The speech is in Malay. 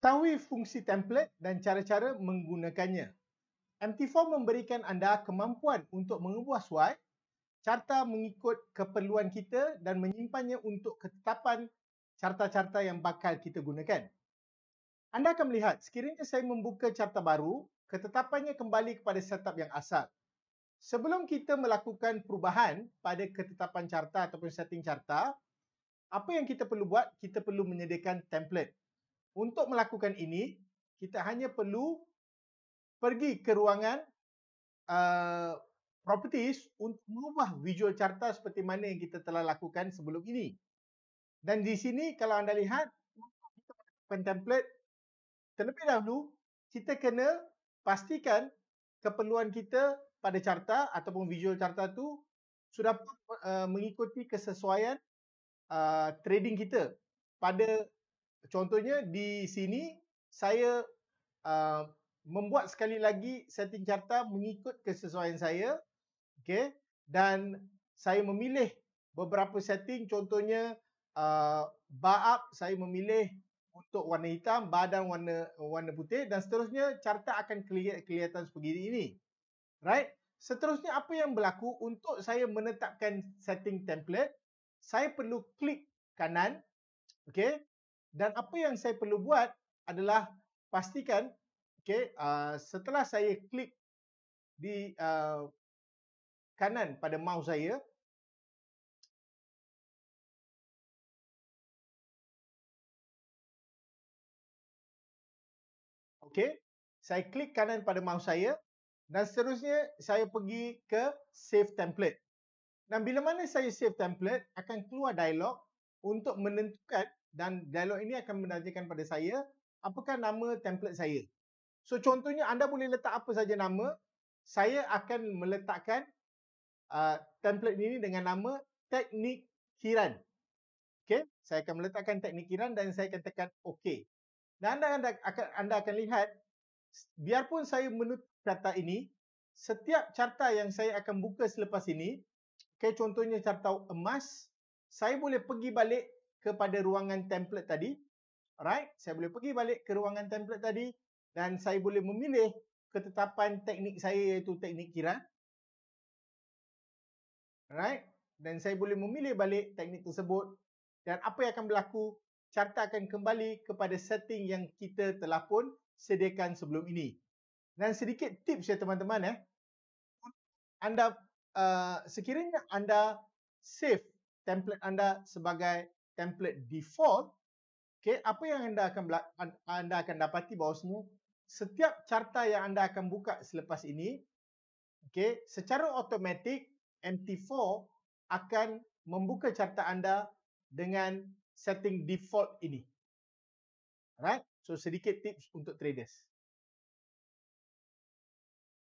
Tahui fungsi template dan cara-cara menggunakannya. MT4 memberikan anda kemampuan untuk mengubah suai carta mengikut keperluan kita dan menyimpannya untuk ketetapan carta-carta yang bakal kita gunakan. Anda akan melihat, sekiranya saya membuka carta baru, ketetapannya kembali kepada setup yang asal. Sebelum kita melakukan perubahan pada ketetapan carta ataupun setting carta, apa yang kita perlu buat, kita perlu menyediakan template. Untuk melakukan ini, kita hanya perlu pergi ke ruangan uh, properties untuk mengubah visual carta seperti mana yang kita telah lakukan sebelum ini. Dan di sini kalau anda lihat, kita melakukan template, terlebih dahulu, kita kena pastikan keperluan kita pada carta ataupun visual carta tu sudah uh, mengikuti kesesuaian uh, trading kita pada contohnya di sini saya uh, membuat sekali lagi setting carta mengikut kesesuaian saya okay? dan saya memilih beberapa setting contohnya uh, bar up saya memilih untuk warna hitam, badan warna warna putih dan seterusnya carta akan kelihatan seperti ini. Right? Seterusnya apa yang berlaku untuk saya menetapkan setting template, saya perlu klik kanan. Okay? Dan apa yang saya perlu buat adalah pastikan okay, uh, setelah saya klik di uh, kanan pada mouse saya. Okay, saya klik kanan pada mouse saya dan seterusnya saya pergi ke save template. Dan bila mana saya save template akan keluar dialog untuk menentukan dan dialog ini akan menanyakan pada saya apakah nama template saya. So contohnya anda boleh letak apa saja nama, saya akan meletakkan uh, template ini dengan nama teknik kiran. Okay, saya akan meletakkan teknik kiran dan saya akan tekan OK. Dan anda, anda akan anda akan lihat biarpun saya menutup carta ini, setiap carta yang saya akan buka selepas ini, okay, contohnya carta emas, saya boleh pergi balik kepada ruangan template tadi. Alright, saya boleh pergi balik ke ruangan template tadi dan saya boleh memilih ketetapan teknik saya iaitu teknik kira. Alright, dan saya boleh memilih balik teknik tersebut dan apa yang akan berlaku, carta akan kembali kepada setting yang kita telah pun sediakan sebelum ini. Dan sedikit tips ya teman-teman eh. Anda uh, sekiranya anda save template anda sebagai template default okey apa yang anda akan anda akan dapati bahawa setiap carta yang anda akan buka selepas ini okey secara automatik MT4 akan membuka carta anda dengan setting default ini right so sedikit tips untuk traders